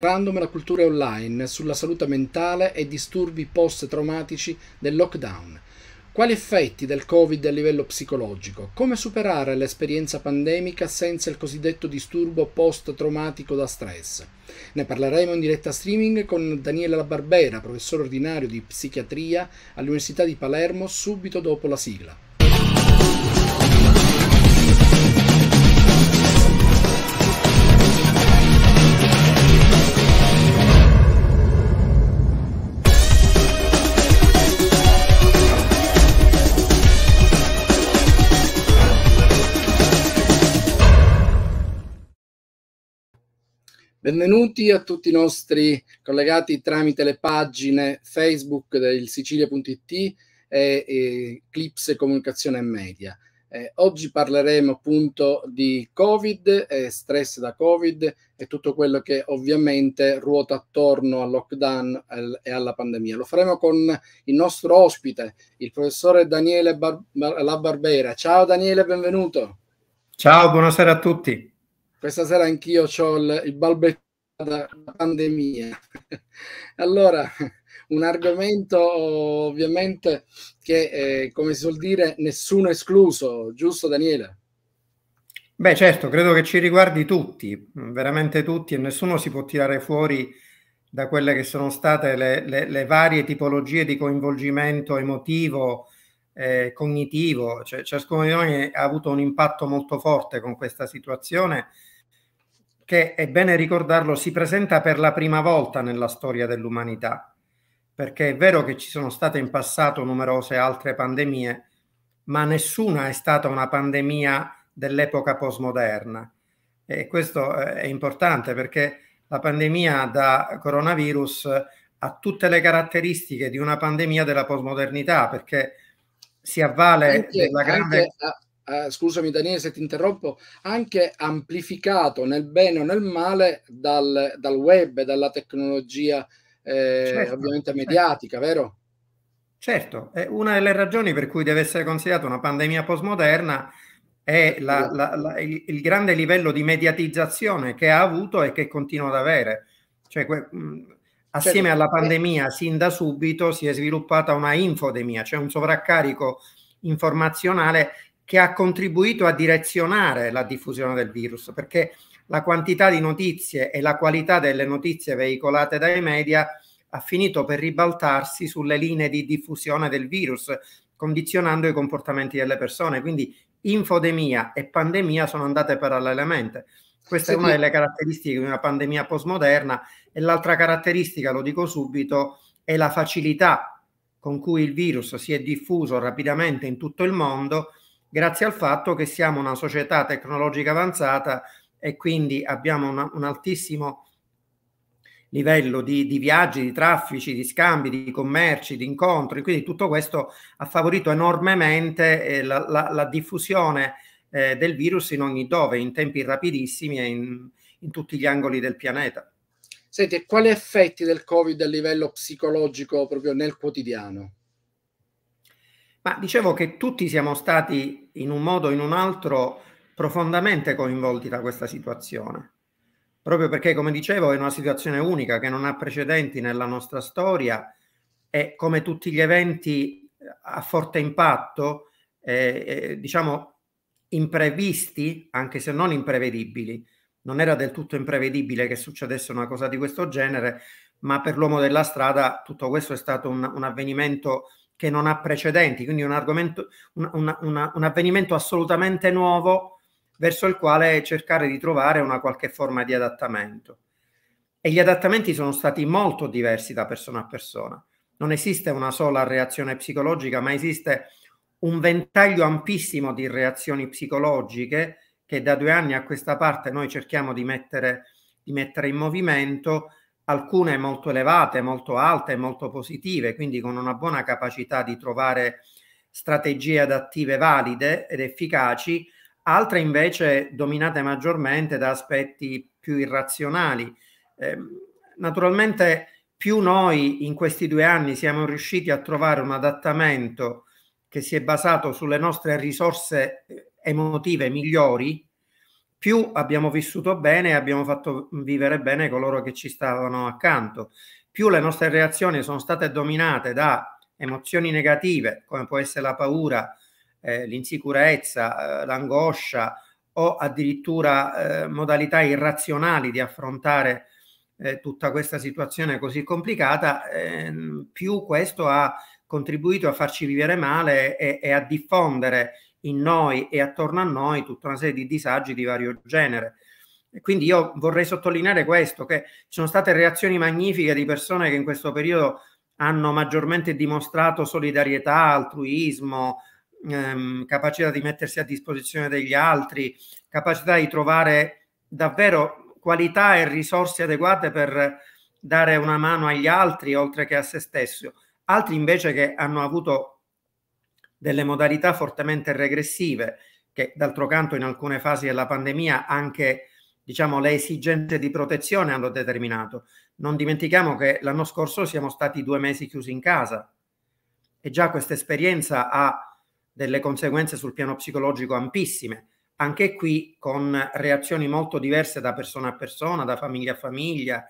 Random la cultura online sulla salute mentale e disturbi post-traumatici del lockdown. Quali effetti del Covid a livello psicologico? Come superare l'esperienza pandemica senza il cosiddetto disturbo post-traumatico da stress? Ne parleremo in diretta streaming con Daniele La Barbera, professore ordinario di psichiatria all'Università di Palermo, subito dopo la sigla. Benvenuti a tutti i nostri collegati tramite le pagine Facebook del Sicilia.it e, e Clips Comunicazione e Media. Eh, oggi parleremo appunto di Covid, eh, stress da Covid e tutto quello che ovviamente ruota attorno al lockdown al, e alla pandemia. Lo faremo con il nostro ospite, il professore Daniele Bar- Bar- La Barbera. Ciao Daniele, benvenuto. Ciao, buonasera a tutti. Questa sera anch'io ho il, il balbettino della pandemia. allora, un argomento ovviamente che, eh, come si suol dire, nessuno escluso, giusto Daniele? Beh certo, credo che ci riguardi tutti, veramente tutti, e nessuno si può tirare fuori da quelle che sono state le, le, le varie tipologie di coinvolgimento emotivo, eh, cognitivo. Cioè, ciascuno di noi ha avuto un impatto molto forte con questa situazione che, è bene ricordarlo, si presenta per la prima volta nella storia dell'umanità, perché è vero che ci sono state in passato numerose altre pandemie, ma nessuna è stata una pandemia dell'epoca postmoderna. E questo eh, è importante perché la pandemia da coronavirus eh, ha tutte le caratteristiche di una pandemia della postmodernità, perché si avvale anche, della grande... Anche, eh, scusami Daniele se ti interrompo, anche amplificato nel bene o nel male dal, dal web, dalla tecnologia eh, certo. ovviamente certo. mediatica, vero? Certo, una delle ragioni per cui deve essere considerata una pandemia postmoderna è la, la, la, il, il, grande livello di mediatizzazione che ha avuto e che continua ad avere. Cioè, que, mh, assieme certo. alla pandemia, sin da subito si è sviluppata una infodemia, cioè un sovraccarico informazionale che ha contribuito a direzionare la diffusione del virus, perché la quantità di notizie e la qualità delle notizie veicolate dai media ha finito per ribaltarsi sulle linee di diffusione del virus, condizionando i comportamenti delle persone. Quindi infodemia e pandemia sono andate parallelamente. Questa sì, è una delle caratteristiche di una pandemia postmoderna e l'altra caratteristica, lo dico subito, è la facilità con cui il virus si è diffuso rapidamente in tutto il mondo grazie al fatto che siamo una società tecnologica avanzata e quindi abbiamo una, un altissimo livello di, di, viaggi, di traffici, di scambi, di commerci, di incontri. Quindi tutto questo ha favorito enormemente eh, la, la, la, diffusione eh, del virus in ogni dove, in tempi rapidissimi e in, in tutti gli angoli del pianeta. Senti, quali effetti del Covid a livello psicologico proprio nel quotidiano? Ma dicevo che tutti siamo stati in un modo o in un altro profondamente coinvolti da questa situazione, proprio perché, come dicevo, è una situazione unica che non ha precedenti nella nostra storia e come tutti gli eventi eh, a forte impatto, eh, eh, diciamo imprevisti, anche se non imprevedibili. Non era del tutto imprevedibile che succedesse una cosa di questo genere, ma per l'uomo della strada tutto questo è stato un, un avvenimento che non ha precedenti, quindi un, argomento, un, una, una, un avvenimento assolutamente nuovo verso il quale cercare di trovare una qualche forma di adattamento. E gli adattamenti sono stati molto diversi da persona a persona. Non esiste una sola reazione psicologica, ma esiste un ventaglio ampissimo di reazioni psicologiche che da due anni a questa parte noi cerchiamo di mettere, di mettere in movimento alcune molto elevate, molto alte, molto positive, quindi con una buona capacità di trovare strategie adattive valide ed efficaci, altre invece dominate maggiormente da aspetti più irrazionali. Ehm, naturalmente più noi in questi due anni siamo riusciti a trovare un adattamento che si è basato sulle nostre risorse eh, emotive migliori, più abbiamo vissuto bene e abbiamo fatto vivere bene coloro che ci stavano accanto, più le nostre reazioni sono state dominate da emozioni negative, come può essere la paura, eh, l'insicurezza, eh, l'angoscia o addirittura eh, modalità irrazionali di affrontare eh, tutta questa situazione così complicata, ehm, più questo ha contribuito a farci vivere male e, e a diffondere in noi e attorno a noi tutta una serie di disagi di vario genere. E quindi io vorrei sottolineare questo, che ci sono state reazioni magnifiche di persone che in questo periodo hanno maggiormente dimostrato solidarietà, altruismo, ehm, capacità di mettersi a disposizione degli altri, capacità di trovare davvero qualità e risorse adeguate per dare una mano agli altri oltre che a se stesso. Altri invece che hanno avuto delle modalità fortemente regressive che d'altro canto in alcune fasi della pandemia anche diciamo, le esigenze di protezione hanno determinato. Non dimentichiamo che l'anno scorso siamo stati due mesi chiusi in casa e già questa esperienza ha delle conseguenze sul piano psicologico ampissime, anche qui con reazioni molto diverse da persona a persona, da famiglia a famiglia,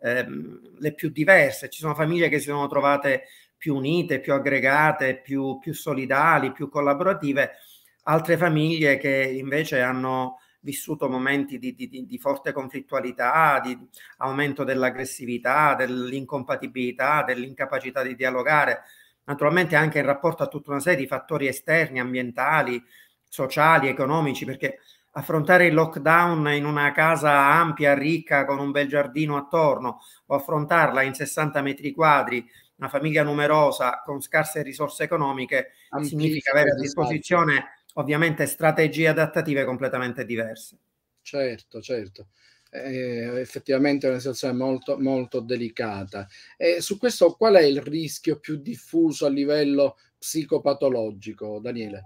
ehm, le più diverse. Ci sono famiglie che si sono trovate più unite, più aggregate, più, più solidali, più collaborative, altre famiglie che invece hanno vissuto momenti di, di, di, forte conflittualità, di aumento dell'aggressività, dell'incompatibilità, dell'incapacità di dialogare, naturalmente anche in rapporto a tutta una serie di fattori esterni, ambientali, sociali, economici, perché affrontare il lockdown in una casa ampia, ricca, con un bel giardino attorno, o affrontarla in 60 metri quadri, una famiglia numerosa con scarse risorse economiche Amplissimo, significa avere a esatto. disposizione ovviamente strategie adattative completamente diverse. Certo, certo. Eh, effettivamente è una situazione molto, molto delicata. E su questo qual è il rischio più diffuso a livello psicopatologico, Daniele?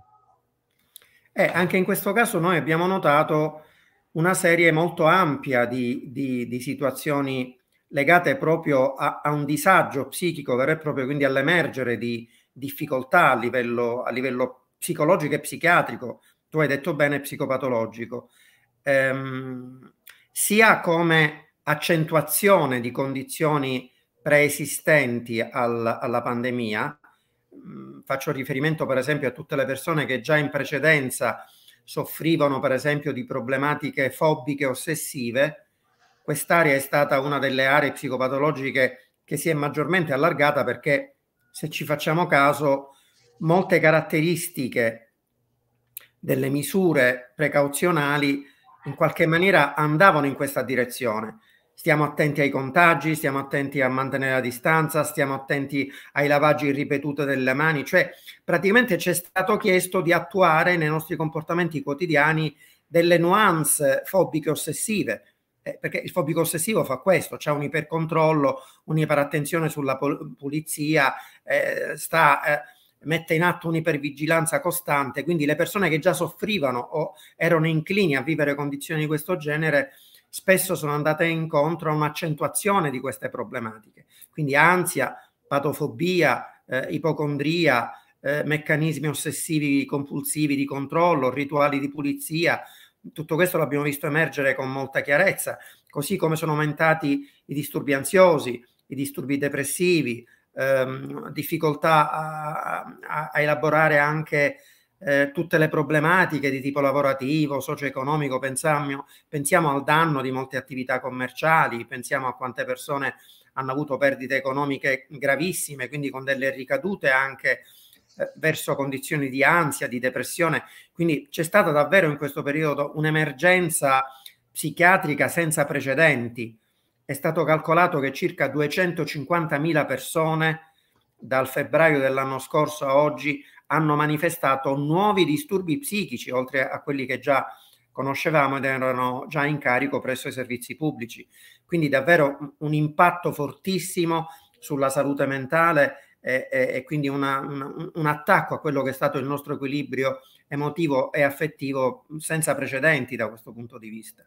Eh, anche in questo caso noi abbiamo notato una serie molto ampia di, di, di situazioni legate proprio a, a un disagio psichico vero e proprio, quindi all'emergere di difficoltà a livello, a livello psicologico e psichiatrico, tu hai detto bene psicopatologico, ehm, sia come accentuazione di condizioni preesistenti al, alla pandemia, mm, faccio riferimento per esempio a tutte le persone che già in precedenza soffrivano per esempio di problematiche fobiche ossessive quest'area è stata una delle aree psicopatologiche che si è maggiormente allargata perché, se ci facciamo caso, molte caratteristiche delle misure precauzionali in qualche maniera andavano in questa direzione. Stiamo attenti ai contagi, stiamo attenti a mantenere la distanza, stiamo attenti ai lavaggi ripetuti delle mani, cioè praticamente ci è stato chiesto di attuare nei nostri comportamenti quotidiani delle nuance fobiche ossessive, eh, perché il fobico ossessivo fa questo, c'è un ipercontrollo, un'iperattenzione sulla pol- pulizia, eh, sta, eh, mette in atto un'ipervigilanza costante, quindi le persone che già soffrivano o erano inclini a vivere condizioni di questo genere spesso sono andate incontro a un'accentuazione di queste problematiche, quindi ansia, patofobia, eh, ipocondria, eh, meccanismi ossessivi compulsivi di controllo, rituali di pulizia, tutto questo l'abbiamo visto emergere con molta chiarezza, così come sono aumentati i disturbi ansiosi, i disturbi depressivi, ehm, difficoltà a, a, a, elaborare anche eh, tutte le problematiche di tipo lavorativo, socio-economico, pensiamo, pensiamo al danno di molte attività commerciali, pensiamo a quante persone hanno avuto perdite economiche gravissime, quindi con delle ricadute anche eh, verso condizioni di ansia, di depressione. Quindi c'è stata davvero in questo periodo un'emergenza psichiatrica senza precedenti. È stato calcolato che circa 250.000 persone dal febbraio dell'anno scorso a oggi hanno manifestato nuovi disturbi psichici, oltre a quelli che già conoscevamo ed erano già in carico presso i servizi pubblici. Quindi davvero un impatto fortissimo sulla salute mentale e, e quindi una, una, un attacco a quello che è stato il nostro equilibrio emotivo e affettivo senza precedenti da questo punto di vista.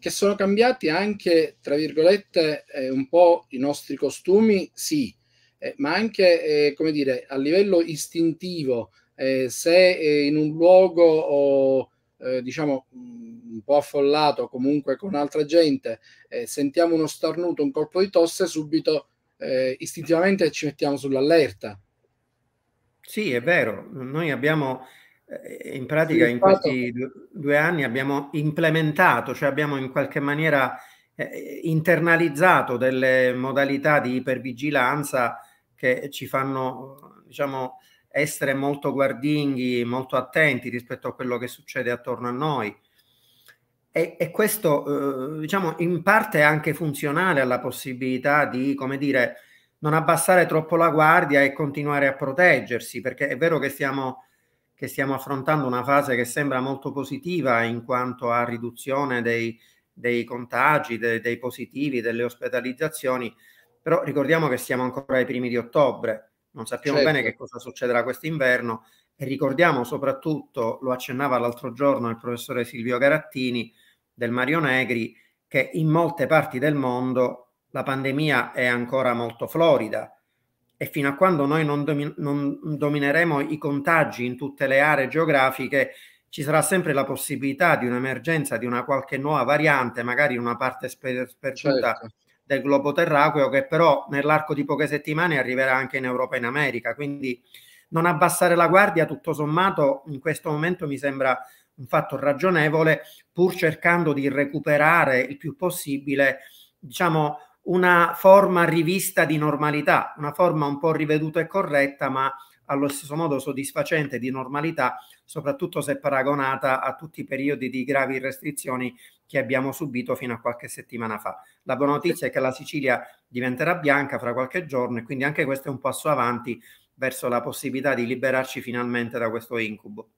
Che sono cambiati anche, tra virgolette, eh, un po' i nostri costumi, sì, eh, ma anche, eh, come dire, a livello istintivo, eh, se eh, in un luogo o, eh, diciamo, mm, un po' affollato, comunque con altra gente, sentiamo uno starnuto, un colpo di tosse, subito eh, istintivamente ci mettiamo sull'allerta. Sì, è vero. Noi abbiamo eh, in pratica sì, in questi due anni abbiamo implementato, cioè abbiamo in qualche maniera eh, internalizzato delle modalità di ipervigilanza che ci fanno, diciamo, essere molto guardinghi, molto attenti rispetto a quello che succede attorno a noi. E, e questo, eh, diciamo, in parte è anche funzionale alla possibilità di, come dire, non abbassare troppo la guardia e continuare a proteggersi, perché è vero che stiamo, che stiamo affrontando una fase che sembra molto positiva in quanto a riduzione dei, dei contagi, de, dei positivi, delle ospedalizzazioni, però ricordiamo che siamo ancora ai primi di ottobre, non sappiamo certo. bene che certo. cosa succederà quest'inverno e ricordiamo soprattutto, lo accennava l'altro giorno il professore Silvio Garattini, del Mario Negri che in molte parti del mondo la pandemia è ancora molto florida e fino a quando noi non, domi- non domineremo i contagi in tutte le aree geografiche ci sarà sempre la possibilità di un'emergenza di una qualche nuova variante, magari in una parte sperduta certo. del globo terracqueo, che però nell'arco di poche settimane arriverà anche in Europa e in America. Quindi non abbassare la guardia, tutto sommato, in questo momento mi sembra un fatto ragionevole, pur cercando di recuperare il più possibile, diciamo, una forma rivista di normalità, una forma un po' riveduta e corretta, ma allo stesso modo soddisfacente di normalità, soprattutto se paragonata a tutti i periodi di gravi restrizioni che abbiamo subito fino a qualche settimana fa. La buona notizia è che la Sicilia diventerà bianca fra qualche giorno e quindi anche questo è un passo avanti verso la possibilità di liberarci finalmente da questo incubo.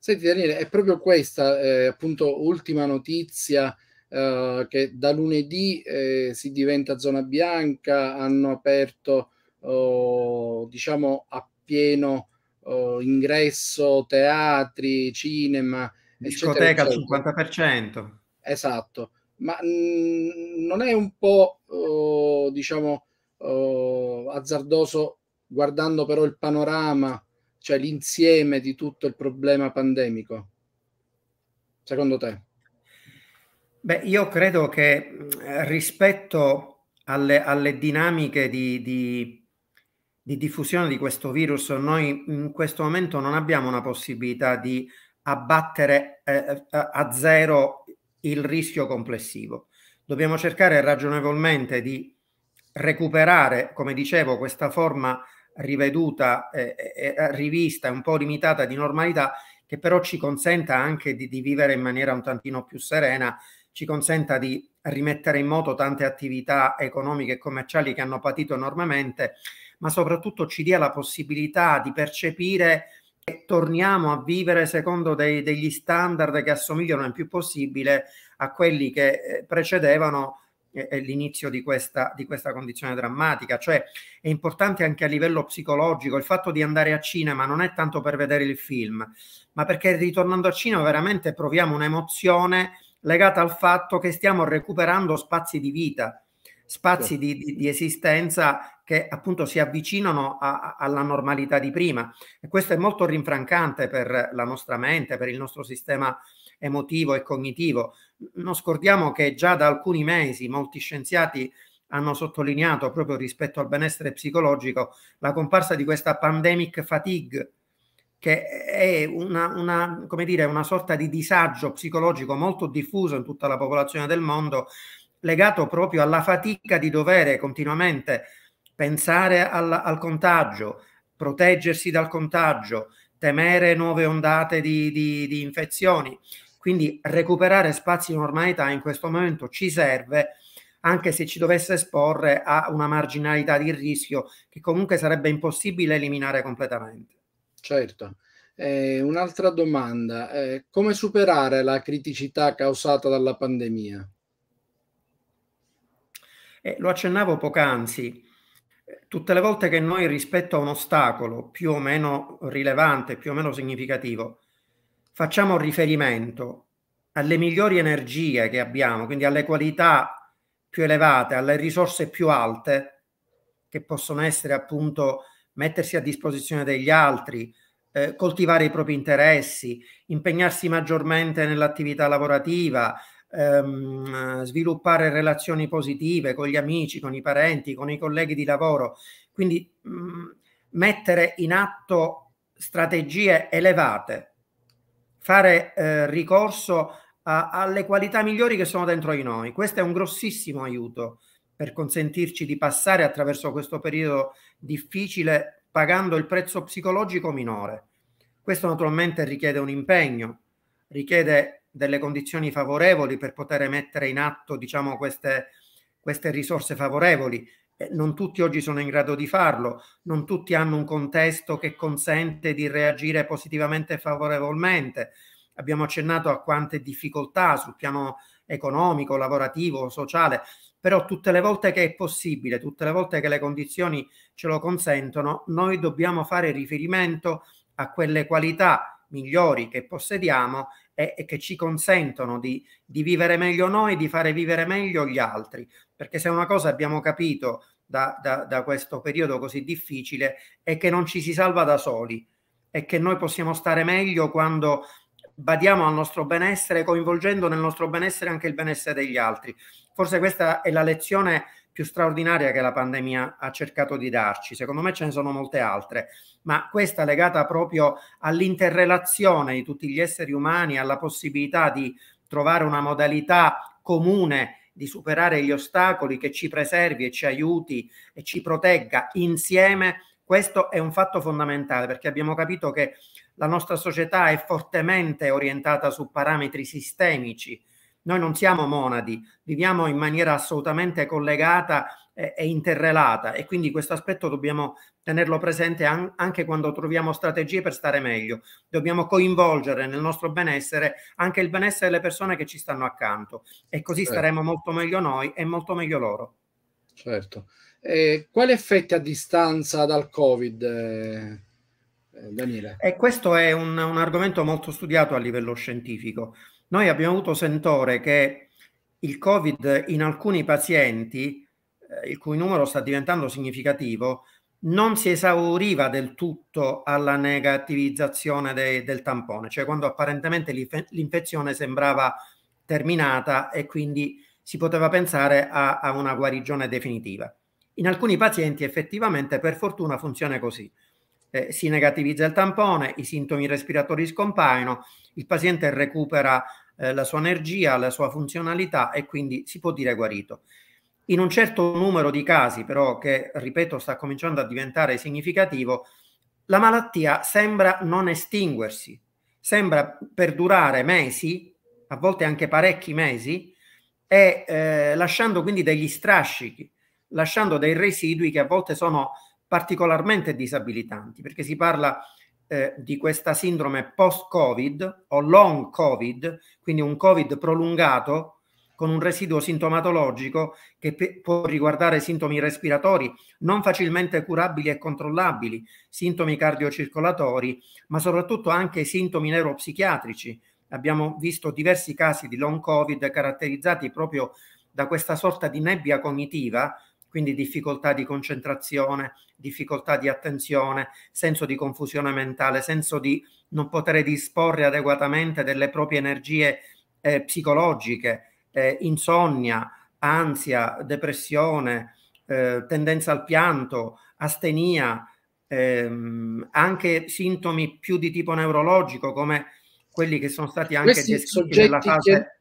Senti Daniele, è proprio questa eh, appunto ultima notizia eh, che da lunedì eh, si diventa zona bianca, hanno aperto oh, diciamo a pieno oh, ingresso teatri, cinema, discoteca eccetera, al 50%. Esatto, ma mh, mm, non è un po' oh, diciamo oh, azzardoso guardando però il panorama cioè l'insieme di tutto il problema pandemico? Secondo te? Beh, io credo che eh, rispetto alle, alle dinamiche di, di, di diffusione di questo virus, noi in questo momento non abbiamo una possibilità di abbattere eh, eh a zero il rischio complessivo. Dobbiamo cercare ragionevolmente di recuperare, come dicevo, questa forma riveduta, eh, eh, eh rivista, un po' limitata di normalità, che però ci consenta anche di, di, vivere in maniera un tantino più serena, ci consenta di rimettere in moto tante attività economiche e commerciali che hanno patito enormemente, ma soprattutto ci dia la possibilità di percepire che torniamo a vivere secondo dei, degli standard che assomigliano il più possibile a quelli che eh, precedevano è l'inizio di questa, di questa condizione drammatica. Cioè è importante anche a livello psicologico il fatto di andare a cinema non è tanto per vedere il film, ma perché ritornando a cinema veramente proviamo un'emozione legata al fatto che stiamo recuperando spazi di vita, spazi sì. di, di, di, esistenza che appunto si avvicinano a, a, alla normalità di prima. E questo è molto rinfrancante per la nostra mente, per il nostro sistema emotivo e cognitivo. Non scordiamo che già da alcuni mesi molti scienziati hanno sottolineato proprio rispetto al benessere psicologico la comparsa di questa pandemic fatigue, che è una, una, dire, una sorta di disagio psicologico molto diffuso in tutta la popolazione del mondo, legato proprio alla fatica di dovere continuamente pensare al, al contagio, proteggersi dal contagio, temere nuove ondate di, di, di infezioni. Quindi recuperare spazi di normalità in questo momento ci serve anche se ci dovesse esporre a una marginalità di rischio che comunque sarebbe impossibile eliminare completamente. Certo. Eh, un'altra domanda, eh, come superare la criticità causata dalla pandemia? Eh, lo accennavo poc'anzi, eh, tutte le volte che noi rispetto a un ostacolo più o meno rilevante, più o meno significativo, facciamo riferimento alle migliori energie che abbiamo, quindi alle qualità più elevate, alle risorse più alte, che possono essere appunto mettersi a disposizione degli altri, eh, coltivare i propri interessi, impegnarsi maggiormente nell'attività lavorativa, ehm, sviluppare relazioni positive con gli amici, con i parenti, con i colleghi di lavoro. Quindi mh, mm, mettere in atto strategie elevate fare eh, ricorso a, alle qualità migliori che sono dentro di noi. Questo è un grossissimo aiuto per consentirci di passare attraverso questo periodo difficile pagando il prezzo psicologico minore. Questo naturalmente richiede un impegno, richiede delle condizioni favorevoli per poter mettere in atto diciamo, queste, queste risorse favorevoli eh, non tutti oggi sono in grado di farlo, non tutti hanno un contesto che consente di reagire positivamente e favorevolmente. Abbiamo accennato a quante difficoltà sul piano economico, lavorativo, sociale, però tutte le volte che è possibile, tutte le volte che le condizioni ce lo consentono, noi dobbiamo fare riferimento a quelle qualità migliori che possediamo e, e che ci consentono di, di vivere meglio noi, di fare vivere meglio gli altri. Perché se una cosa abbiamo capito da, da, da, questo periodo così difficile è che non ci si salva da soli e che noi possiamo stare meglio quando badiamo al nostro benessere coinvolgendo nel nostro benessere anche il benessere degli altri. Forse questa è la lezione più straordinaria che la pandemia ha cercato di darci. Secondo me ce ne sono molte altre, ma questa legata proprio all'interrelazione di tutti gli esseri umani, alla possibilità di trovare una modalità comune di superare gli ostacoli che ci preservi e ci aiuti e ci protegga insieme, questo è un fatto fondamentale perché abbiamo capito che la nostra società è fortemente orientata su parametri sistemici noi non siamo monadi, viviamo in maniera assolutamente collegata e, interrelata e quindi questo aspetto dobbiamo tenerlo presente anche quando troviamo strategie per stare meglio. Dobbiamo coinvolgere nel nostro benessere anche il benessere delle persone che ci stanno accanto e così certo. staremo molto meglio noi e molto meglio loro. Certo. Eh, quali effetti a distanza dal Covid? Eh, Daniele. E questo è un, un, argomento molto studiato a livello scientifico. Noi abbiamo avuto sentore che il Covid in alcuni pazienti, eh, il cui numero sta diventando significativo, non si esauriva del tutto alla negativizzazione de- del tampone, cioè quando apparentemente l'inf- l'infezione sembrava terminata e quindi si poteva pensare a, a una guarigione definitiva. In alcuni pazienti effettivamente per fortuna funziona così eh, si negativizza il tampone, i sintomi respiratori scompaiono, il paziente recupera eh, la sua energia, la sua funzionalità e quindi si può dire guarito. In un certo numero di casi, però, che ripeto sta cominciando a diventare significativo, la malattia sembra non estinguersi, sembra perdurare mesi, a volte anche parecchi mesi, e eh, lasciando quindi degli strascichi, lasciando dei residui che a volte sono particolarmente disabilitanti, perché si parla eh, di questa sindrome post-Covid o long Covid, quindi un Covid prolungato con un residuo sintomatologico che pe- può riguardare sintomi respiratori non facilmente curabili e controllabili, sintomi cardiocircolatori, ma soprattutto anche sintomi neuropsichiatrici. Abbiamo visto diversi casi di long Covid caratterizzati proprio da questa sorta di nebbia cognitiva quindi difficoltà di concentrazione, difficoltà di attenzione, senso di confusione mentale, senso di non poter disporre adeguatamente delle proprie energie eh, psicologiche, eh, insonnia, ansia, depressione, eh, tendenza al pianto, astenia, ehm, anche sintomi più di tipo neurologico come quelli che sono stati anche Questi descritti nella fase... Che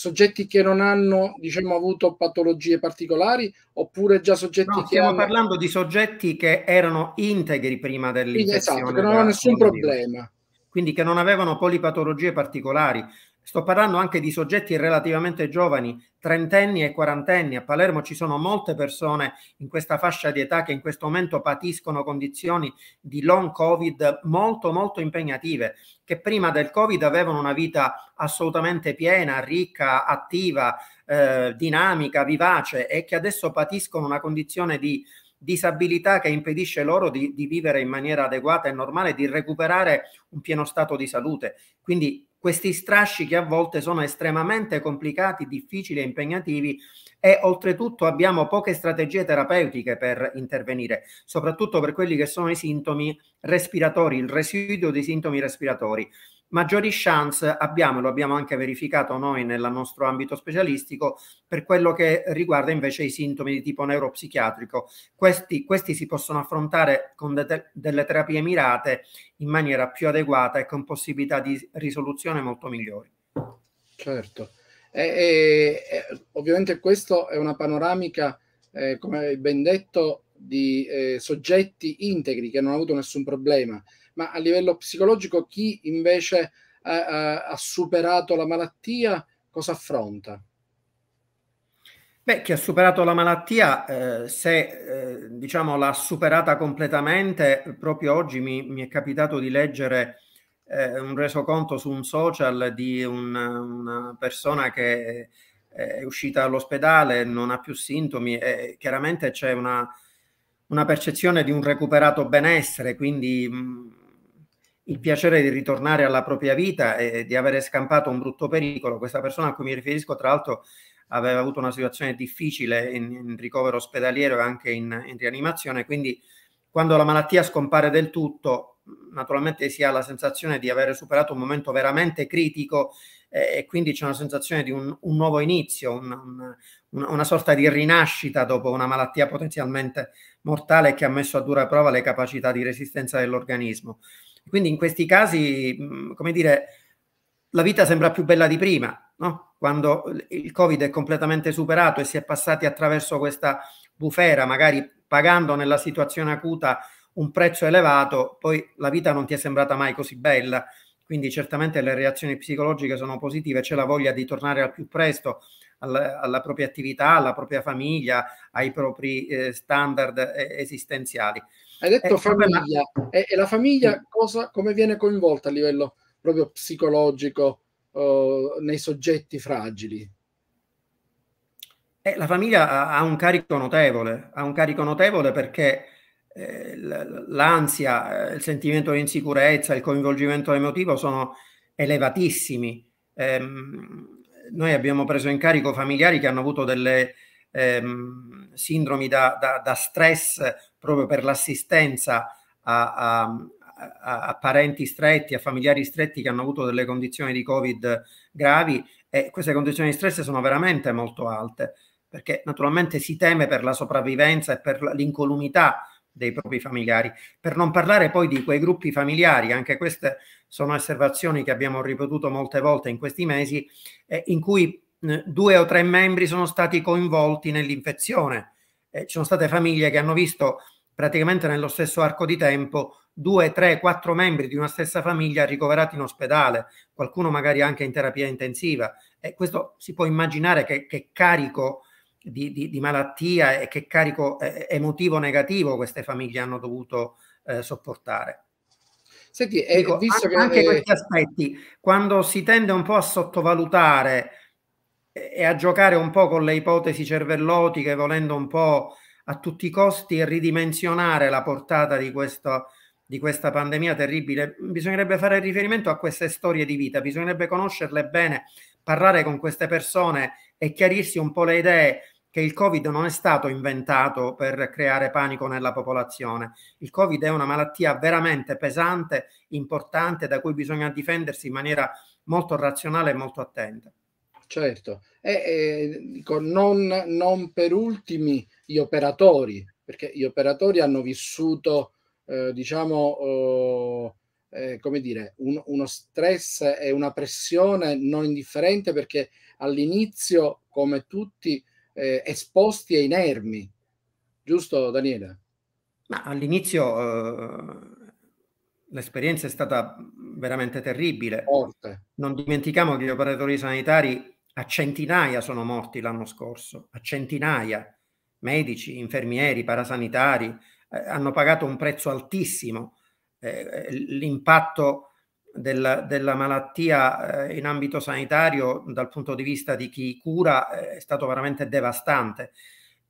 soggetti che non hanno diciamo, avuto patologie particolari oppure già soggetti no, che stiamo hanno... parlando di soggetti che erano integri prima dell'infezione esatto, che non avevano nessun problema quindi che non avevano polipatologie particolari Sto parlando anche di soggetti relativamente giovani, trentenni e quarantenni. A Palermo ci sono molte persone in questa fascia di età che in questo momento patiscono condizioni di long Covid molto molto impegnative, che prima del Covid avevano una vita assolutamente piena, ricca, attiva, eh, dinamica, vivace e che adesso patiscono una condizione di disabilità che impedisce loro di, di, vivere in maniera adeguata e normale, di recuperare un pieno stato di salute. Quindi questi strasci che a volte sono estremamente complicati, difficili e impegnativi e oltretutto abbiamo poche strategie terapeutiche per intervenire, soprattutto per quelli che sono i sintomi respiratori, il residuo dei sintomi respiratori maggiori chance abbiamo, lo abbiamo anche verificato noi nel nostro ambito specialistico, per quello che riguarda invece i sintomi di tipo neuropsichiatrico. Questi, questi si possono affrontare con de- delle terapie mirate in maniera più adeguata e con possibilità di risoluzione molto migliori. Certo, e, e, e, ovviamente questa è una panoramica, eh, come ben detto, di eh, soggetti integri che non hanno avuto nessun problema ma a livello psicologico chi invece ha, eh, eh, ha superato la malattia cosa affronta? Beh, chi ha superato la malattia, eh, se eh, diciamo l'ha superata completamente, proprio oggi mi, mi è capitato di leggere eh, un resoconto su un social di un, una persona che eh, è uscita dall'ospedale, non ha più sintomi e chiaramente c'è una, una percezione di un recuperato benessere, quindi mh, mm, il piacere di ritornare alla propria vita e di avere scampato un brutto pericolo. Questa persona a cui mi riferisco, tra l'altro, aveva avuto una situazione difficile in, in ricovero ospedaliero e anche in, in, rianimazione, quindi quando la malattia scompare del tutto, naturalmente si ha la sensazione di aver superato un momento veramente critico eh, e quindi c'è una sensazione di un, un nuovo inizio, un, un, una sorta di rinascita dopo una malattia potenzialmente mortale che ha messo a dura prova le capacità di resistenza dell'organismo. Quindi in questi casi, mm, come dire, la vita sembra più bella di prima, no? quando il Covid è completamente superato e si è passati attraverso questa bufera, magari pagando nella situazione acuta un prezzo elevato, poi la vita non ti è sembrata mai così bella. Quindi certamente le reazioni psicologiche sono positive, c'è la voglia di tornare al più presto alla, alla propria attività, alla propria famiglia, ai propri eh, standard eh, esistenziali. Hai detto eh, famiglia. Ma... E, e, la famiglia mm. cosa, come viene coinvolta a livello proprio psicologico uh, nei soggetti fragili? Eh, la famiglia ha, ha, un carico notevole, ha un carico notevole perché eh, l'ansia, eh, il sentimento di insicurezza, il coinvolgimento emotivo sono elevatissimi. Ehm, noi abbiamo preso in carico familiari che hanno avuto delle ehm, sindromi da, da, da stress proprio per l'assistenza a, a, a, a, parenti stretti, a familiari stretti che hanno avuto delle condizioni di Covid gravi e queste condizioni di stress sono veramente molto alte perché naturalmente si teme per la sopravvivenza e per l'incolumità dei propri familiari. Per non parlare poi di quei gruppi familiari, anche queste sono osservazioni che abbiamo ripetuto molte volte in questi mesi, eh, in cui eh, due o tre membri sono stati coinvolti nell'infezione eh, ci sono state famiglie che hanno visto praticamente nello stesso arco di tempo due, tre, quattro membri di una stessa famiglia ricoverati in ospedale, qualcuno magari anche in terapia intensiva. E questo si può immaginare che, che carico di, di, di, malattia e che carico eh, emotivo negativo queste famiglie hanno dovuto eh, sopportare. Senti, eh, Dico, anche, che... anche questi aspetti, quando si tende un po' a sottovalutare e a giocare un po' con le ipotesi cervellotiche, volendo un po' a tutti i costi ridimensionare la portata di, questo, di questa pandemia terribile, bisognerebbe fare riferimento a queste storie di vita, bisognerebbe conoscerle bene, parlare con queste persone e chiarirsi un po' le idee che il Covid non è stato inventato per creare panico nella popolazione. Il Covid è una malattia veramente pesante, importante, da cui bisogna difendersi in maniera molto razionale e molto attenta. Certo, e, e dico, non, non, per ultimi gli operatori, perché gli operatori hanno vissuto, eh, diciamo, oh, eh, come dire, un, uno stress e una pressione non indifferente perché all'inizio, come tutti, eh, esposti e inermi. Giusto, Daniele? Ma all'inizio eh, l'esperienza è stata veramente terribile. Forte. Non dimentichiamo che gli operatori sanitari a centinaia sono morti l'anno scorso, a centinaia. Medici, infermieri, parasanitari eh, hanno pagato un prezzo altissimo. Eh, eh l'impatto della, della malattia eh, in ambito sanitario dal punto di vista di chi cura eh, è stato veramente devastante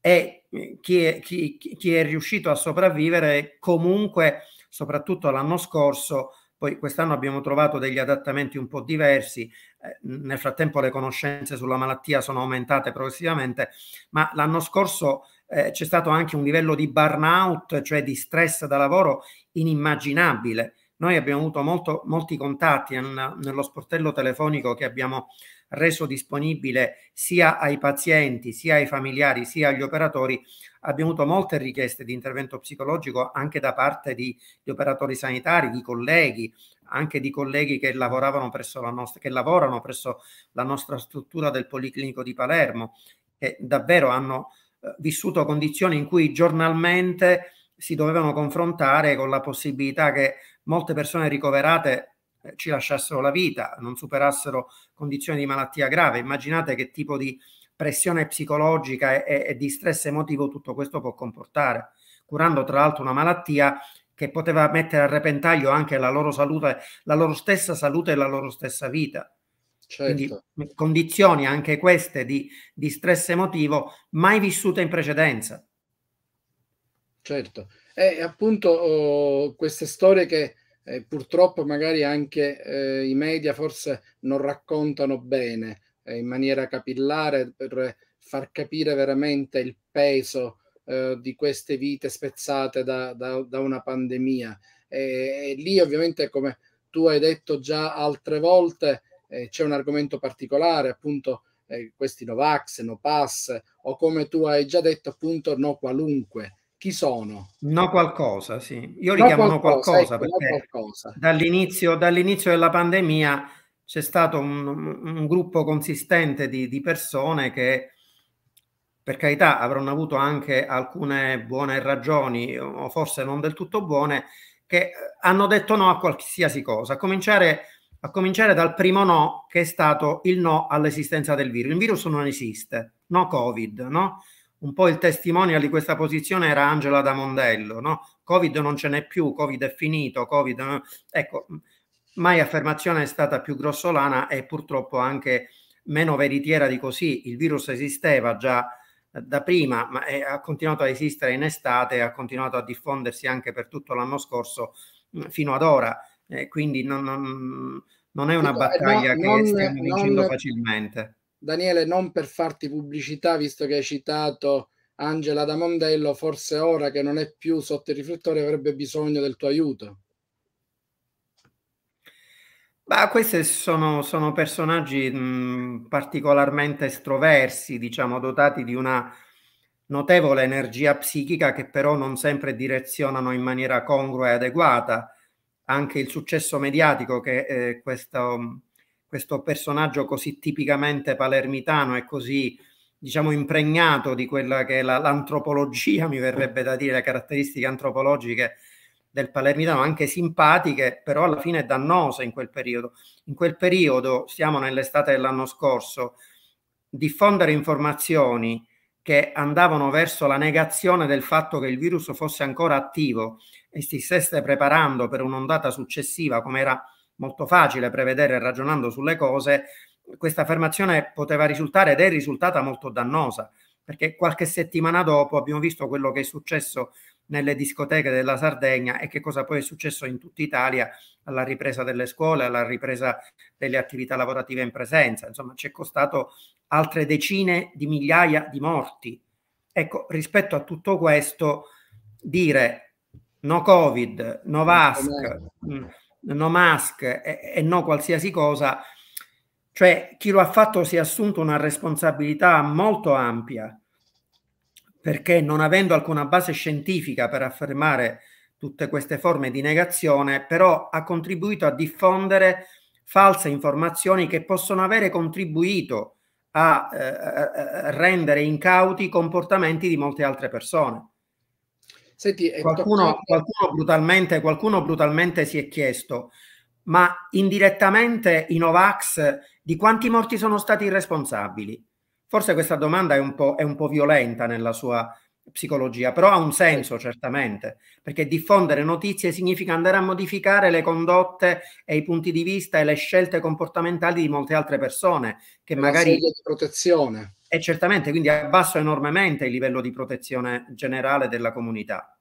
e eh, chi è, chi, chi è riuscito a sopravvivere comunque, soprattutto l'anno scorso, poi quest'anno abbiamo trovato degli adattamenti un po' diversi, eh, nel frattempo le conoscenze sulla malattia sono aumentate progressivamente, ma l'anno scorso eh, c'è stato anche un livello di burnout, cioè di stress da lavoro inimmaginabile. Noi abbiamo avuto molto, molti contatti nello sportello telefonico che abbiamo reso disponibile sia ai pazienti, sia ai familiari, sia agli operatori, abbiamo avuto molte richieste di intervento psicologico anche da parte di, di operatori sanitari, di colleghi, anche di colleghi che, nostra, che lavorano presso la nostra struttura del Policlinico di Palermo, che davvero hanno eh, vissuto condizioni in cui giornalmente si dovevano confrontare con la possibilità che molte persone ricoverate eh, ci lasciassero la vita, non superassero condizioni di malattia grave. Immaginate che tipo di pressione psicologica e, e, e di stress emotivo tutto questo può comportare, curando tra l'altro una malattia che poteva mettere a repentaglio anche la loro salute, la loro stessa salute e la loro stessa vita. Certo. Quindi condizioni anche queste di, di, stress emotivo mai vissute in precedenza. Certo, e appunto oh, queste storie che eh, purtroppo magari anche eh, i media forse non raccontano bene eh, in maniera capillare per far capire veramente il peso eh, di queste vite spezzate da, da, da una pandemia. E, e, lì ovviamente, come tu hai detto già altre volte, eh, c'è un argomento particolare, appunto eh, questi Novax, No Pass, o come tu hai già detto appunto No Qualunque chi sono? No qualcosa, sì. Io li no chiamo qualcosa, no qualcosa ecco, perché no qualcosa. Dall'inizio, dall'inizio, della pandemia c'è stato un, un gruppo consistente di, di, persone che per carità avranno avuto anche alcune buone ragioni o forse non del tutto buone che eh, hanno detto no a qualsiasi cosa, a cominciare, a cominciare dal primo no che è stato il no all'esistenza del virus. Il virus non esiste, no Covid, no? un po' il testimonial di questa posizione era Angela da Mondello, no? Covid non ce n'è più, Covid è finito, Covid... No? Eh. Ecco, mai affermazione è stata più grossolana e purtroppo anche meno veritiera di così. Il virus esisteva già eh, da prima, ma è, ha continuato a esistere in estate, ha continuato a diffondersi anche per tutto l'anno scorso fino ad ora, eh, quindi non, non, non, è una ecco, eh, battaglia no, che stiamo vincendo facilmente. Daniele, non per farti pubblicità, visto che hai citato Angela da Mondello, forse ora che non è più sotto i riflettori avrebbe bisogno del tuo aiuto. Beh, questi sono, sono personaggi mh, particolarmente estroversi, diciamo, dotati di una notevole energia psichica che però non sempre direzionano in maniera congrua e adeguata. Anche il successo mediatico che eh, questo questo personaggio così tipicamente palermitano e così diciamo impregnato di quella che è la, l'antropologia, mi verrebbe da dire le caratteristiche antropologiche del palermitano, anche simpatiche, però alla fine dannose in quel periodo. In quel periodo, siamo nell'estate dell'anno scorso, diffondere informazioni che andavano verso la negazione del fatto che il virus fosse ancora attivo e si stesse preparando per un'ondata successiva, come era molto facile prevedere ragionando sulle cose, questa affermazione poteva risultare ed è risultata molto dannosa, perché qualche settimana dopo abbiamo visto quello che è successo nelle discoteche della Sardegna e che cosa poi è successo in tutta Italia alla ripresa delle scuole, alla ripresa delle attività lavorative in presenza. Insomma, ci è costato altre decine di migliaia di morti. Ecco, rispetto a tutto questo, dire no Covid, no VASC, no mask e, e no qualsiasi cosa, cioè chi lo ha fatto si è assunto una responsabilità molto ampia, perché non avendo alcuna base scientifica per affermare tutte queste forme di negazione, però ha contribuito a diffondere false informazioni che possono avere contribuito a eh, rendere incauti i comportamenti di molte altre persone. Senti, qualcuno, qualcuno, brutalmente, qualcuno brutalmente si è chiesto, ma indirettamente i Novax di quanti morti sono stati responsabili? Forse questa domanda è un po', è un po violenta nella sua psicologia, però ha un senso certamente, perché diffondere notizie significa andare a modificare le condotte e i punti di vista e le scelte comportamentali di molte altre persone che è magari... Una di protezione. E certamente quindi abbassa enormemente il livello di protezione generale della comunità.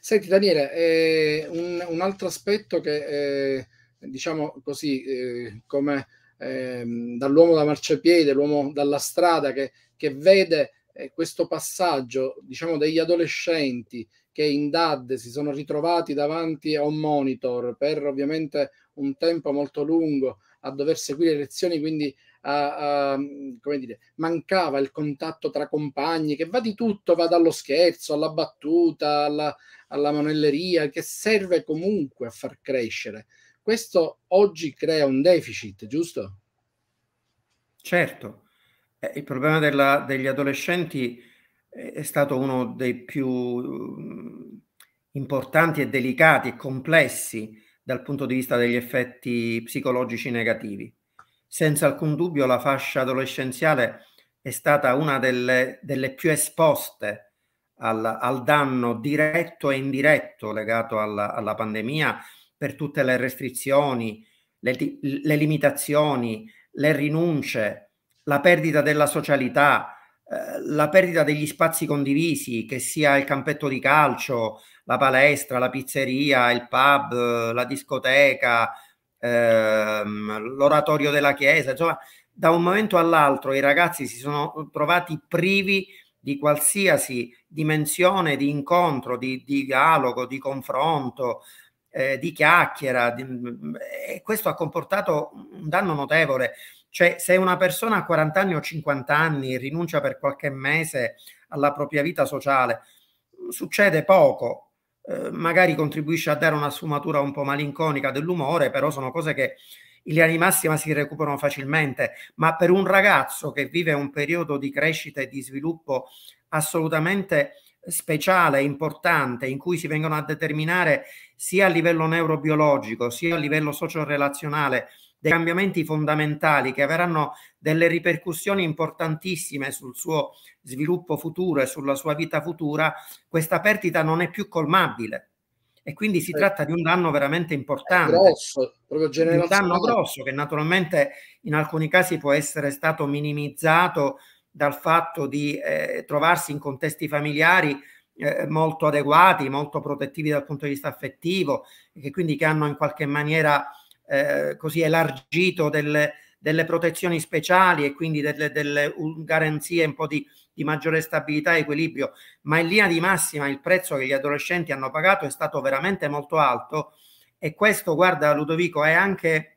Senti Daniele, eh, un, un, altro aspetto che eh, diciamo così, eh, come ehm, dall'uomo da marciapiede, l'uomo dalla strada che, che vede eh, questo passaggio diciamo, degli adolescenti che in DAD si sono ritrovati davanti a un monitor per ovviamente un tempo molto lungo a dover seguire lezioni, quindi uh, uh, come dire, mancava il contatto tra compagni, che va di tutto, va dallo scherzo alla battuta, alla, alla monelleria, che serve comunque a far crescere. Questo oggi crea un deficit, giusto? Certo, eh, il problema della, degli adolescenti è stato uno dei più mm, importanti e delicati e complessi dal punto di vista degli effetti psicologici negativi. Senza alcun dubbio la fascia adolescenziale è stata una delle, delle più esposte al, al, danno diretto e indiretto legato alla, alla pandemia per tutte le restrizioni, le, le, limitazioni, le rinunce, la perdita della socialità, eh, la perdita degli spazi condivisi, che sia il campetto di calcio, la palestra, la pizzeria, il pub, la discoteca, ehm, l'oratorio della chiesa, insomma, da un momento all'altro i ragazzi si sono trovati privi di qualsiasi dimensione di incontro, di, di dialogo, di confronto, eh, di chiacchiera, di, e questo ha comportato un danno notevole. Cioè, se una persona a 40 anni o 50 anni rinuncia per qualche mese alla propria vita sociale, succede poco, eh, magari contribuisce a dare una sfumatura un po' malinconica dell'umore, però sono cose che in linea di massima si recuperano facilmente, ma per un ragazzo che vive un periodo di crescita e di sviluppo assolutamente speciale, importante, in cui si vengono a determinare sia a livello neurobiologico, sia a livello socio-relazionale, dei cambiamenti fondamentali che avranno delle ripercussioni importantissime sul suo sviluppo futuro e sulla sua vita futura, questa perdita non è più colmabile. E quindi si eh. tratta di un danno veramente importante. grosso, proprio generazionale. Un danno grosso che naturalmente in alcuni casi può essere stato minimizzato dal fatto di eh, trovarsi in contesti familiari eh, molto adeguati, molto protettivi dal punto di vista affettivo, e che quindi che hanno in qualche maniera eh, così elargito delle, delle, protezioni speciali e quindi delle, delle garanzie un po' di, di maggiore stabilità e equilibrio, ma in linea di massima il prezzo che gli adolescenti hanno pagato è stato veramente molto alto e questo, guarda Ludovico, è anche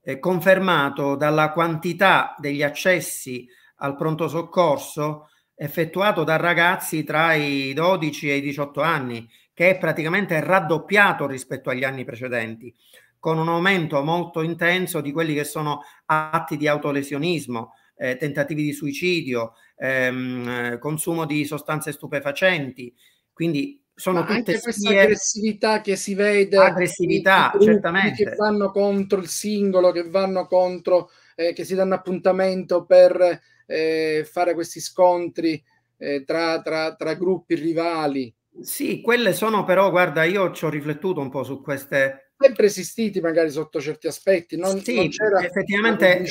eh, confermato dalla quantità degli accessi al pronto soccorso effettuato da ragazzi tra i 12 e i 18 anni che è praticamente raddoppiato rispetto agli anni precedenti, con un aumento molto intenso di quelli che sono atti di autolesionismo, eh, tentativi di suicidio, ehm, eh, consumo di sostanze stupefacenti. Quindi sono Ma tutte questa aggressività che si vede aggressività certamente che vanno contro il singolo che vanno contro eh, che si danno appuntamento per eh, fare questi scontri eh, tra, tra, tra gruppi rivali sì, quelle sono però, guarda, io ci ho riflettuto un po' su queste... Sempre esistiti magari sotto certi aspetti, non, sì, non c'era effettivamente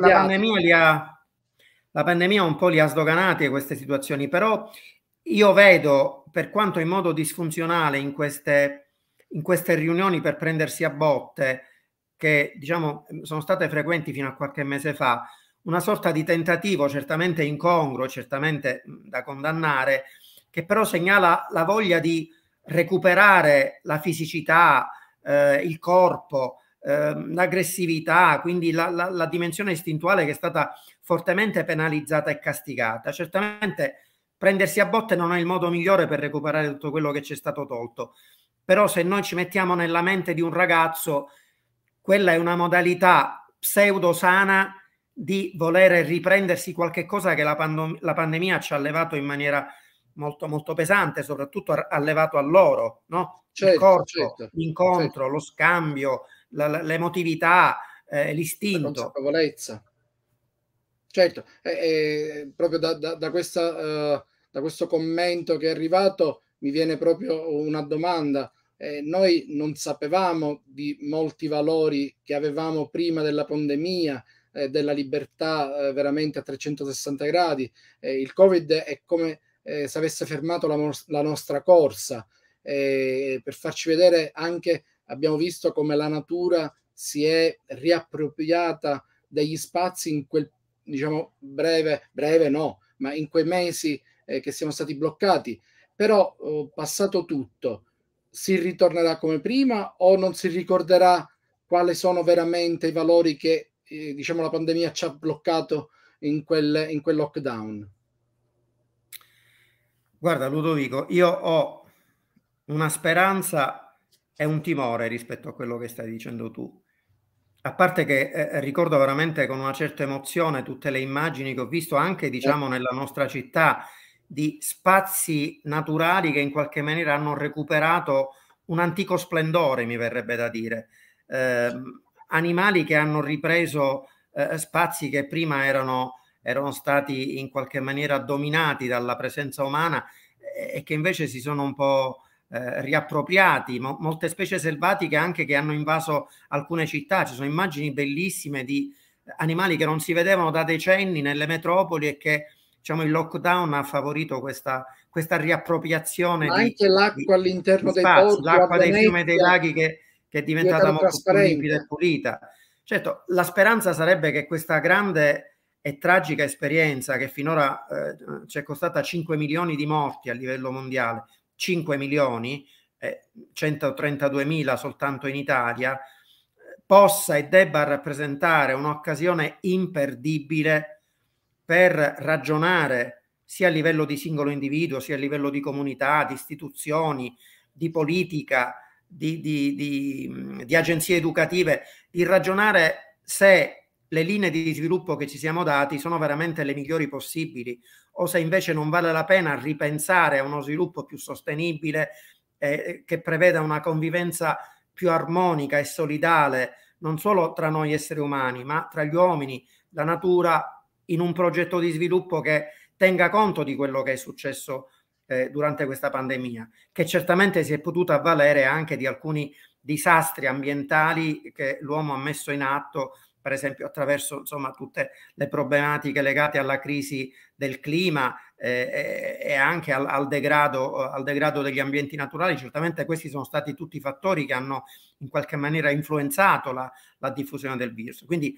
la pandemia, li ha, la pandemia un po' li ha sdoganati queste situazioni, però io vedo, per quanto in modo disfunzionale in queste, in queste riunioni per prendersi a botte, che diciamo sono state frequenti fino a qualche mese fa, una sorta di tentativo certamente incongruo, certamente da condannare, che però segnala la voglia di recuperare la fisicità, eh, il corpo, eh, l'aggressività, quindi la, la, la, dimensione istintuale che è stata fortemente penalizzata e castigata. Certamente prendersi a botte non è il modo migliore per recuperare tutto quello che ci è stato tolto, però se noi ci mettiamo nella mente di un ragazzo, quella è una modalità pseudo sana di volere riprendersi qualche cosa che la, pandem la pandemia ci ha levato in maniera molto, molto pesante, soprattutto allevato a loro, no? Certo, il corpo, certo, l'incontro, certo. lo scambio, la, l'emotività, eh, l'istinto. La consapevolezza. Certo, eh, proprio da, da, da, questa, eh, da, questo commento che è arrivato mi viene proprio una domanda. Eh, noi non sapevamo di molti valori che avevamo prima della pandemia, eh, della libertà veramente a 360 gradi. il Covid è come eh, se avesse fermato la, la nostra corsa, eh, per farci vedere anche, abbiamo visto come la natura si è riappropriata degli spazi in quel, diciamo, breve, breve no, ma in quei mesi eh, che siamo stati bloccati. Però, eh, passato tutto, si ritornerà come prima o non si ricorderà quali sono veramente i valori che, eh, diciamo, la pandemia ci ha bloccato in quel, in quel lockdown? Guarda Ludovico, io ho una speranza e un timore rispetto a quello che stai dicendo tu. A parte che eh, ricordo veramente con una certa emozione tutte le immagini che ho visto anche diciamo nella nostra città di spazi naturali che in qualche maniera hanno recuperato un antico splendore, mi verrebbe da dire. Eh, animali che hanno ripreso eh, spazi che prima erano erano stati in qualche maniera dominati dalla presenza umana eh, e che invece si sono un po' eh, riappropriati, Mo- molte specie selvatiche anche che hanno invaso alcune città, ci sono immagini bellissime di eh, animali che non si vedevano da decenni nelle metropoli e che diciamo, il lockdown ha favorito questa, questa riappropriazione. Ma anche di, l'acqua di, all'interno di dei porti, l'acqua dei fiumi e dei laghi che, che è diventata molto più limpida e pulita. Certo, la speranza sarebbe che questa grande e tragica esperienza che finora eh, ci è costata 5 milioni di morti a livello mondiale, 5 milioni, eh, 132 mila soltanto in Italia, eh, possa e debba rappresentare un'occasione imperdibile per ragionare sia a livello di singolo individuo, sia a livello di comunità, di istituzioni, di politica, di, di, di, di agenzie educative, di ragionare se le linee di sviluppo che ci siamo dati sono veramente le migliori possibili o se invece non vale la pena ripensare a uno sviluppo più sostenibile eh, eh, che preveda una convivenza più armonica e solidale non solo tra noi esseri umani ma tra gli uomini, la natura in un progetto di sviluppo che tenga conto di quello che è successo eh, durante questa pandemia, che certamente si è potuta avvalere anche di alcuni disastri ambientali che l'uomo ha messo in atto per esempio attraverso insomma, tutte le problematiche legate alla crisi del clima eh, eh e anche al, al, degrado, eh, al, degrado, degli ambienti naturali. Certamente questi sono stati tutti fattori che hanno in qualche maniera influenzato la, la diffusione del virus. Quindi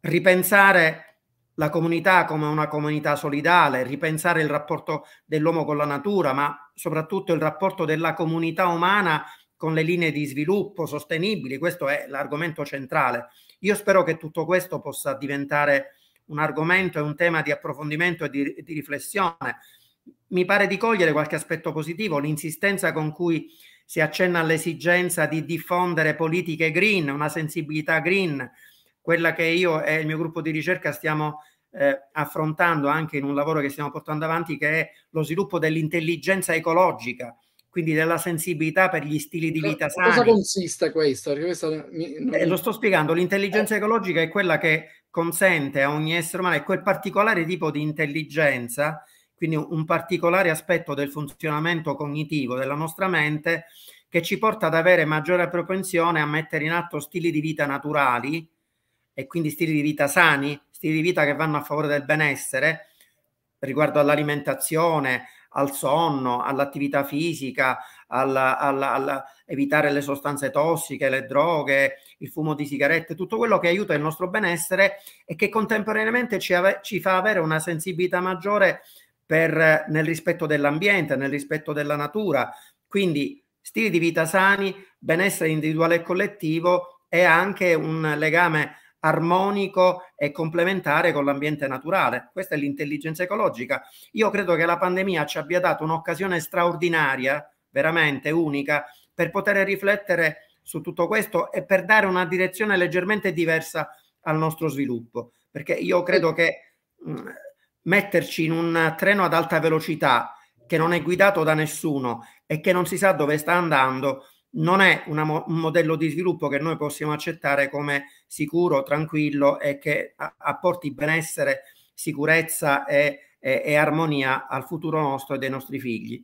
ripensare la comunità come una comunità solidale, ripensare il rapporto dell'uomo con la natura, ma soprattutto il rapporto della comunità umana con le linee di sviluppo sostenibili, questo è l'argomento centrale. Io spero che tutto questo possa diventare un argomento e un tema di approfondimento e di, di riflessione. Mi pare di cogliere qualche aspetto positivo, l'insistenza con cui si accenna all'esigenza di diffondere politiche green, una sensibilità green, quella che io e il mio gruppo di ricerca stiamo eh, affrontando anche in un lavoro che stiamo portando avanti, che è lo sviluppo dell'intelligenza ecologica, quindi della sensibilità per gli stili di vita sani. Cosa consiste questo? questo mi, non... eh, lo sto spiegando, l'intelligenza eh. ecologica è quella che consente a ogni essere umano, è quel particolare tipo di intelligenza, quindi un particolare aspetto del funzionamento cognitivo della nostra mente che ci porta ad avere maggiore propensione a mettere in atto stili di vita naturali e quindi stili di vita sani, stili di vita che vanno a favore del benessere riguardo all'alimentazione, al sonno, all'attività fisica, alla, evitare le sostanze tossiche, le droghe, il fumo di sigarette, tutto quello che aiuta il nostro benessere e che contemporaneamente ci, ave- ci fa avere una sensibilità maggiore per, nel rispetto dell'ambiente, nel rispetto della natura. Quindi stili di vita sani, benessere individuale e collettivo e anche un legame armonico e complementare con l'ambiente naturale. Questa è l'intelligenza ecologica. Io credo che la pandemia ci abbia dato un'occasione straordinaria, veramente unica, per poter riflettere su tutto questo e per dare una direzione leggermente diversa al nostro sviluppo. Perché io credo che mm, metterci in un treno ad alta velocità che non è guidato da nessuno e che non si sa dove sta andando, non è una, un modello di sviluppo che noi possiamo accettare come sicuro, tranquillo e che apporti benessere, sicurezza e, e, e armonia al futuro nostro e dei nostri figli.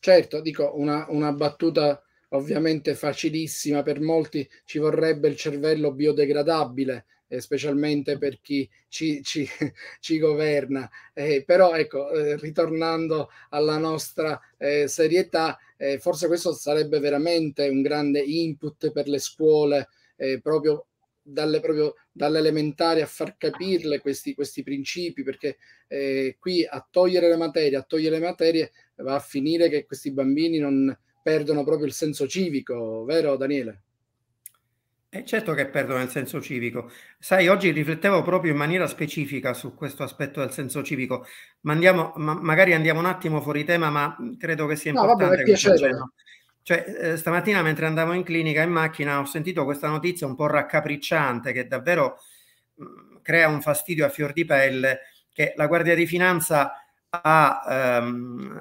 Certo, dico una, una battuta ovviamente facilissima, per molti ci vorrebbe il cervello biodegradabile, eh, specialmente per chi ci, ci, ci governa. Eh, però ecco, eh, ritornando alla nostra eh, serietà, eh, forse questo sarebbe veramente un grande input per le scuole, eh, proprio dalle, proprio dall'elementare a far capirle questi, questi principi, perché eh, qui a togliere le materie, a togliere le materie va a finire che questi bambini non perdono proprio il senso civico, vero Daniele? E eh, certo che perdono il senso civico. Sai, oggi riflettevo proprio in maniera specifica su questo aspetto del senso civico, ma, andiamo, ma magari andiamo un attimo fuori tema, ma credo che sia importante. no, importante. Vabbè, cioè, eh, stamattina mentre andavo in clinica in macchina ho sentito questa notizia un po' raccapricciante che davvero mh, mm, crea un fastidio a fior di pelle che la Guardia di Finanza ha ehm,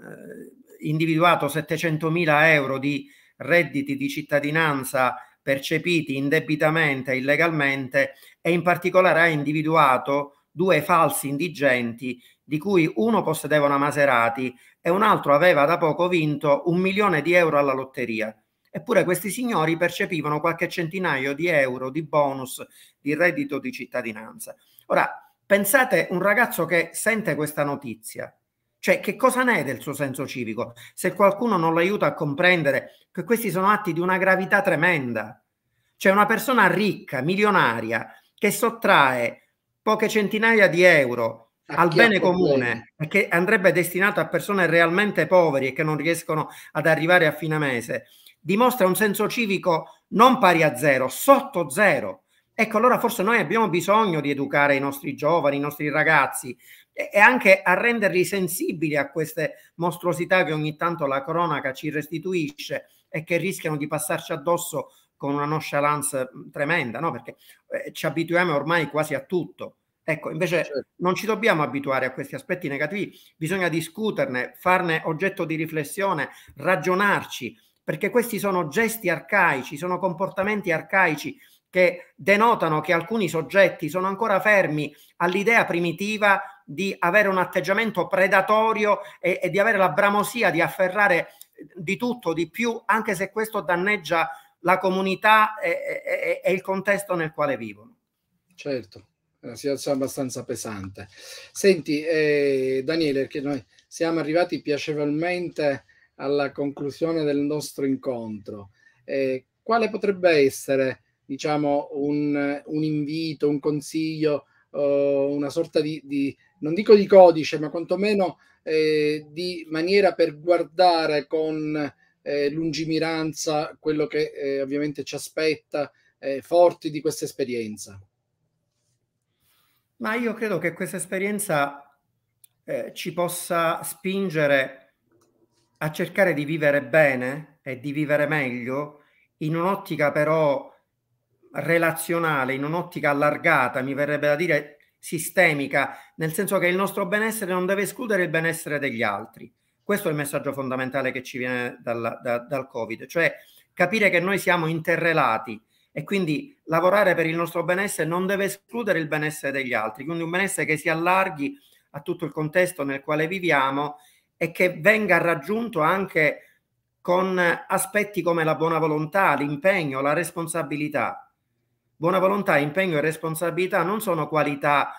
individuato 700.000 euro di redditi di cittadinanza percepiti indebitamente, illegalmente e in particolare ha individuato due falsi indigenti di cui uno possedeva una Maserati e un altro aveva da poco vinto un milione di euro alla lotteria. Eppure questi signori percepivano qualche centinaio di euro di bonus di reddito di cittadinanza. Ora, pensate un ragazzo che sente questa notizia, cioè che cosa ne è del suo senso civico se qualcuno non lo aiuta a comprendere che questi sono atti di una gravità tremenda? C'è cioè, una persona ricca, milionaria, che sottrae poche centinaia di euro al bene comune e che andrebbe destinato a persone realmente poveri e che non riescono ad arrivare a fine mese, dimostra un senso civico non pari a zero, sotto zero. Ecco, allora forse noi abbiamo bisogno di educare i nostri giovani, i nostri ragazzi e anche a renderli sensibili a queste mostruosità che ogni tanto la cronaca ci restituisce e che rischiano di passarci addosso con una nonchalance tremenda, no? Perché eh, ci abituiamo ormai quasi a tutto. Ecco, invece certo. non ci dobbiamo abituare a questi aspetti negativi, bisogna discuterne, farne oggetto di riflessione, ragionarci, perché questi sono gesti arcaici, sono comportamenti arcaici che denotano che alcuni soggetti sono ancora fermi all'idea primitiva di avere un atteggiamento predatorio e, e di avere la bramosia di afferrare eh, di tutto, di più, anche se questo danneggia la comunità e, e, e il contesto nel quale vivono. Certo una eh, situazione abbastanza pesante. Senti, eh, Daniele, perché noi siamo arrivati piacevolmente alla conclusione del nostro incontro. Eh, quale potrebbe essere, diciamo, un, un invito, un consiglio, eh, una sorta di, di, non dico di codice, ma quantomeno eh, di maniera per guardare con eh, lungimiranza quello che ovviamente ci aspetta, forti di questa esperienza? Ma io credo che questa esperienza eh, ci possa spingere a cercare di vivere bene e di vivere meglio in un'ottica però relazionale, in un'ottica allargata, mi verrebbe da dire sistemica, nel senso che il nostro benessere non deve escludere il benessere degli altri. Questo è il messaggio fondamentale che ci viene dal, da, dal Covid, cioè capire che noi siamo interrelati, e quindi lavorare per il nostro benessere non deve escludere il benessere degli altri, quindi un benessere che si allarghi a tutto il contesto nel quale viviamo e che venga raggiunto anche con aspetti come la buona volontà, l'impegno, la responsabilità. Buona volontà, impegno e responsabilità non sono qualità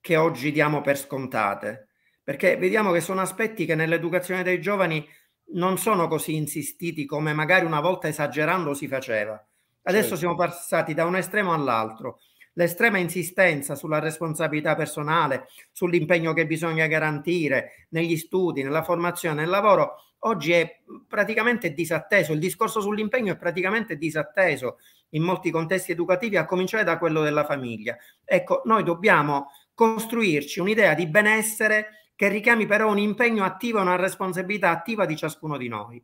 che oggi diamo per scontate, perché vediamo che sono aspetti che nell'educazione dei giovani non sono così insistiti come magari una volta esagerando si faceva. Adesso certo. siamo passati da un estremo all'altro. L'estrema insistenza sulla responsabilità personale, sull'impegno che bisogna garantire negli studi, nella formazione, nel lavoro, oggi è praticamente disatteso. Il discorso sull'impegno è praticamente disatteso in molti contesti educativi, a cominciare da quello della famiglia. Ecco, noi dobbiamo costruirci un'idea di benessere che richiami però un impegno attivo e una responsabilità attiva di ciascuno di noi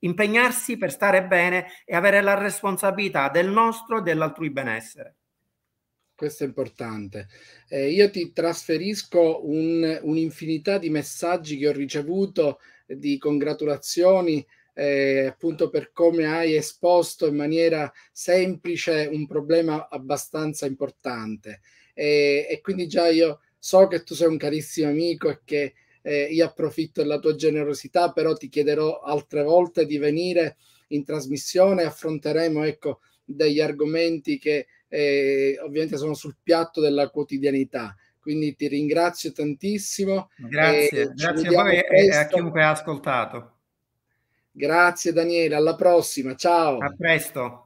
impegnarsi per stare bene e avere la responsabilità del nostro e dell'altrui benessere. Questo è importante. Eh, io ti trasferisco un, un'infinità di messaggi che ho ricevuto, eh, di congratulazioni, eh, appunto per come hai esposto in maniera semplice un problema abbastanza importante. Eh, e quindi già io so che tu sei un carissimo amico e che eh, io approfitto della tua generosità, però ti chiederò altre volte di venire in trasmissione, affronteremo ecco, degli argomenti che eh, ovviamente sono sul piatto della quotidianità. Quindi ti ringrazio tantissimo. Grazie, grazie a voi presto. e a chiunque ha ascoltato. Grazie Daniele, alla prossima, ciao. A presto.